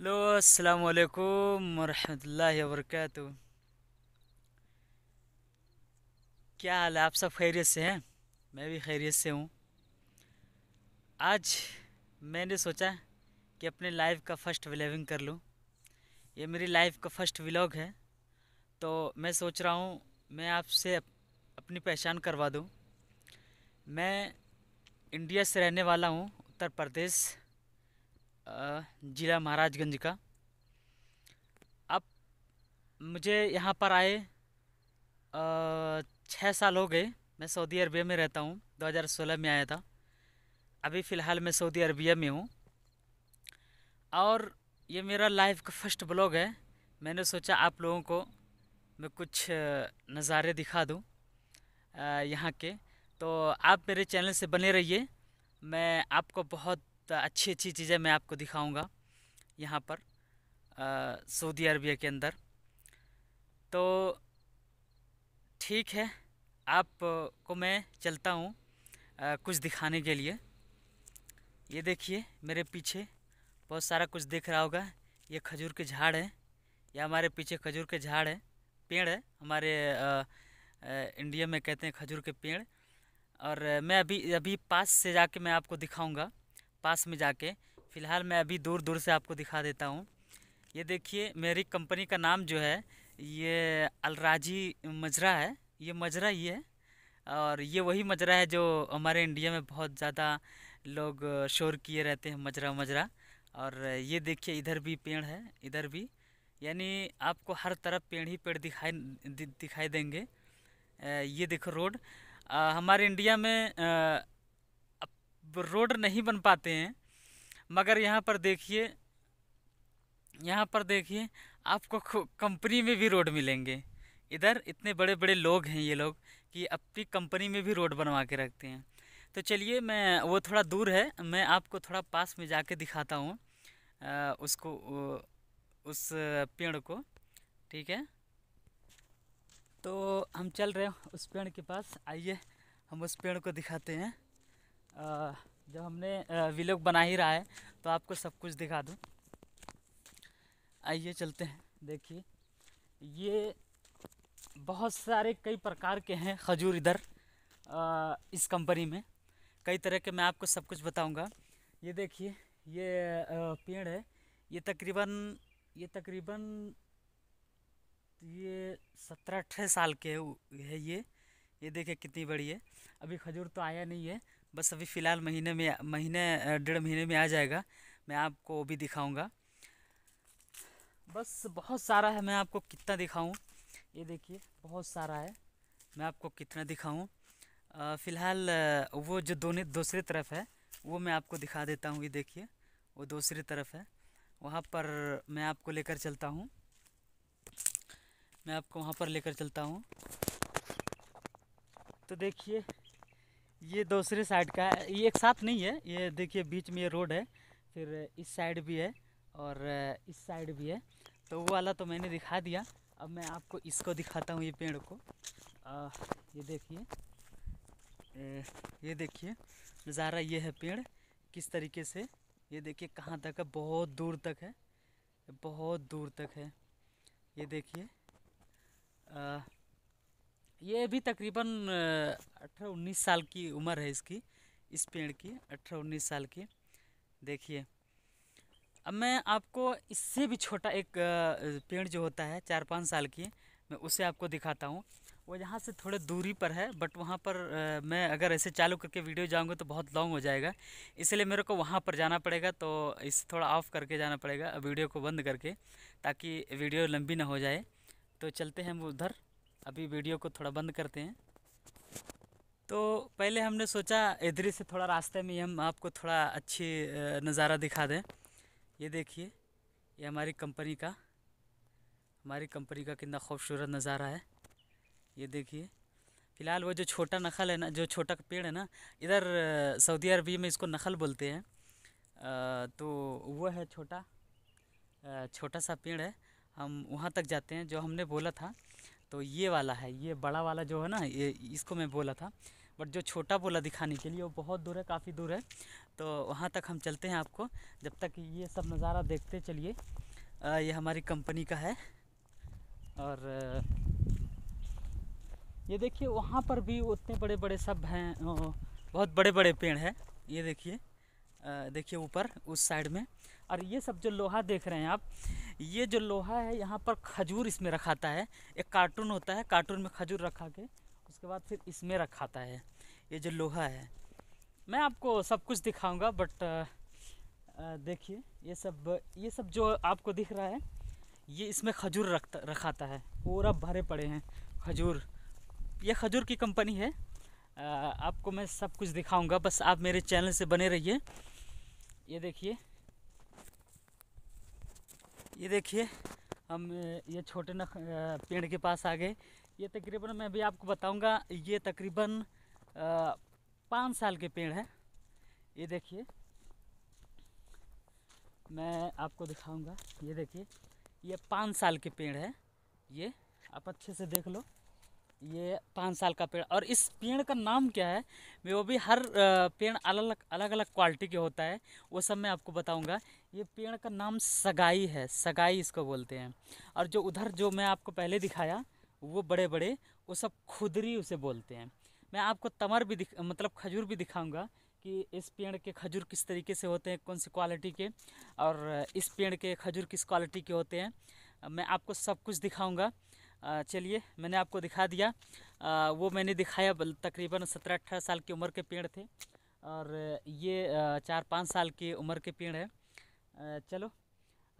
hello अस्सलाम वालेकुम वरहमतुल्लाहि वबरकत क्या हाल है आप सब खैरियत से हैं मैं भी खैरियत से हूँ आज मैंने सोचा कि अपने लाइफ का फ़र्स्ट व्लॉगिंग कर लूँ ये मेरी लाइफ का फ़र्स्ट व्लॉग है तो मैं सोच रहा हूँ मैं आपसे अपनी पहचान करवा दूँ मैं इंडिया से रहने वाला हूँ उत्तर प्रदेश ज़िला महाराजगंज का अब मुझे यहाँ पर आए छः साल हो गए मैं सऊदी अरबिया में रहता हूँ 2016 में आया था अभी फ़िलहाल मैं सऊदी अरबिया में हूँ और ये मेरा लाइफ का फर्स्ट ब्लॉग है मैंने सोचा आप लोगों को मैं कुछ नज़ारे दिखा दूँ यहाँ के तो आप मेरे चैनल से बने रहिए मैं आपको बहुत तो अच्छी अच्छी चीज़ें मैं आपको दिखाऊंगा यहाँ पर सऊदी अरबिया के अंदर तो ठीक है आप को मैं चलता हूँ कुछ दिखाने के लिए ये देखिए मेरे पीछे बहुत सारा कुछ दिख रहा होगा ये खजूर के झाड़ है या हमारे पीछे खजूर के झाड़ है पेड़ है हमारे आ, इंडिया में कहते हैं खजूर के पेड़ और मैं अभी अभी पास से जाके मैं आपको दिखाऊंगा पास में जाके फ़िलहाल मैं अभी दूर दूर से आपको दिखा देता हूँ ये देखिए मेरी कंपनी का नाम जो है ये अलराजी मजरा है ये मजरा ही है और ये वही मजरा है जो हमारे इंडिया में बहुत ज़्यादा लोग शोर किए रहते हैं मजरा मजरा और ये देखिए इधर भी पेड़ है इधर भी यानी आपको हर तरफ पेड़ ही पेड़ दिखाई दिखाई देंगे ये देखो रोड आ, हमारे इंडिया में आ, रोड नहीं बन पाते हैं मगर यहाँ पर देखिए यहाँ पर देखिए आपको कंपनी में भी रोड मिलेंगे इधर इतने बड़े बड़े लोग हैं ये लोग कि अपनी कंपनी में भी रोड बनवा के रखते हैं तो चलिए मैं वो थोड़ा दूर है मैं आपको थोड़ा पास में जाके दिखाता हूँ उसको उस पेड़ को ठीक है तो हम चल रहे हैं उस पेड़ के पास आइए हम उस पेड़ को दिखाते हैं आ, जब हमने विलोक बना ही रहा है तो आपको सब कुछ दिखा दूँ आइए चलते हैं देखिए ये बहुत सारे कई प्रकार के हैं खजूर इधर इस कंपनी में कई तरह के मैं आपको सब कुछ बताऊंगा ये देखिए ये पेड़ है ये तकरीबन ये तकरीबन ये सत्रह अठारह साल के है ये ये देखिए कितनी बड़ी है अभी खजूर तो आया नहीं है बस अभी फ़िलहाल महीने में महीने डेढ़ महीने में आ जाएगा मैं आपको वो भी दिखाऊंगा बस बहुत सारा है मैं आपको कितना दिखाऊं ये देखिए बहुत सारा है मैं आपको कितना दिखाऊं फ़िलहाल वो जो दोनों दूसरी तरफ है वो मैं आपको दिखा देता हूँ ये देखिए वो दूसरी तरफ है वहाँ पर मैं आपको लेकर चलता हूँ मैं आपको वहाँ पर लेकर चलता हूँ तो देखिए ये दूसरे साइड का है ये एक साथ नहीं है ये देखिए बीच में ये रोड है फिर इस साइड भी है और इस साइड भी है तो वो वाला तो मैंने दिखा दिया अब मैं आपको इसको दिखाता हूँ ये पेड़ को आ, ये देखिए ये देखिए नज़ारा ये है पेड़ किस तरीके से ये देखिए कहाँ तक है बहुत दूर तक है बहुत दूर तक है ये देखिए ये अभी तकरीबन अठारह उन्नीस साल की उम्र है इसकी इस पेड़ की अठारह उन्नीस साल की देखिए अब मैं आपको इससे भी छोटा एक पेड़ जो होता है चार पाँच साल की मैं उसे आपको दिखाता हूँ वो यहाँ से थोड़े दूरी पर है बट वहाँ पर मैं अगर ऐसे चालू करके वीडियो जाऊँगा तो बहुत लॉन्ग हो जाएगा इसलिए मेरे को वहाँ पर जाना पड़ेगा तो इसे थोड़ा ऑफ़ करके जाना पड़ेगा वीडियो को बंद करके ताकि वीडियो लंबी ना हो जाए तो चलते हैं हम उधर अभी वीडियो को थोड़ा बंद करते हैं तो पहले हमने सोचा इधरी से थोड़ा रास्ते में हम आपको थोड़ा अच्छी नज़ारा दिखा दें ये देखिए ये हमारी कंपनी का हमारी कंपनी का कितना खूबसूरत नज़ारा है ये देखिए फ़िलहाल वो जो छोटा नखल है ना जो छोटा पेड़ है ना इधर सऊदी अरबी में इसको नखल बोलते हैं तो वो है छोटा छोटा सा पेड़ है हम वहाँ तक जाते हैं जो हमने बोला था तो ये वाला है ये बड़ा वाला जो है ना ये इसको मैं बोला था बट जो छोटा बोला दिखाने के लिए वो बहुत दूर है काफ़ी दूर है तो वहाँ तक हम चलते हैं आपको जब तक ये सब नज़ारा देखते चलिए ये हमारी कंपनी का है और ये देखिए वहाँ पर भी उतने बड़े बड़े सब हैं बहुत बड़े बड़े पेड़ हैं ये देखिए देखिए ऊपर उस साइड में और ये सब जो लोहा देख रहे हैं आप ये जो लोहा है यहाँ पर खजूर इसमें रखाता है एक कार्टून होता है कार्टून में खजूर रखा के उसके बाद फिर इसमें रखाता है ये जो लोहा है मैं आपको सब कुछ दिखाऊंगा बट देखिए ये सब ये सब जो आपको दिख रहा है ये इसमें खजूर रखता रखाता है पूरा भरे पड़े हैं खजूर ये खजूर की कंपनी है आपको मैं सब कुछ दिखाऊंगा बस आप मेरे चैनल से बने रहिए ये देखिए ये देखिए हम ये छोटे नख पेड़ के पास आ गए ये तकरीबन मैं अभी आपको बताऊंगा ये तकरीबन पाँच साल के पेड़ है ये देखिए मैं आपको दिखाऊंगा ये देखिए ये पाँच साल के पेड़ है ये आप अच्छे से देख लो ये पाँच साल का पेड़ और इस पेड़ का नाम क्या है मैं वो भी हर पेड़ अलग अलग अलग क्वालिटी के होता है वो सब मैं आपको बताऊंगा ये पेड़ का नाम सगाई है सगाई इसको बोलते हैं और जो उधर जो मैं आपको पहले दिखाया वो बड़े बड़े वो सब खुदरी उसे बोलते हैं मैं आपको तमर भी दिख मतलब खजूर भी दिखाऊँगा कि इस पेड़ के खजूर किस तरीके से होते हैं कौन सी क्वालिटी के और इस पेड़ के खजूर किस क्वालिटी के होते हैं मैं आपको सब कुछ दिखाऊँगा चलिए मैंने आपको दिखा दिया आ, वो मैंने दिखाया तकरीबन सत्रह अठारह साल की उम्र के पेड़ थे और ये चार पाँच साल की उम्र के पेड़ है चलो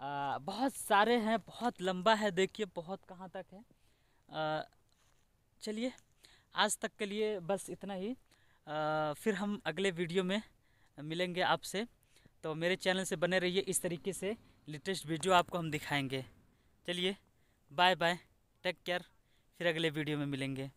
आ, बहुत सारे हैं बहुत लंबा है देखिए बहुत कहाँ तक है चलिए आज तक के लिए बस इतना ही आ, फिर हम अगले वीडियो में मिलेंगे आपसे तो मेरे चैनल से बने रहिए इस तरीके से लेटेस्ट वीडियो आपको हम दिखाएंगे चलिए बाय बाय टेक केयर फिर अगले वीडियो में मिलेंगे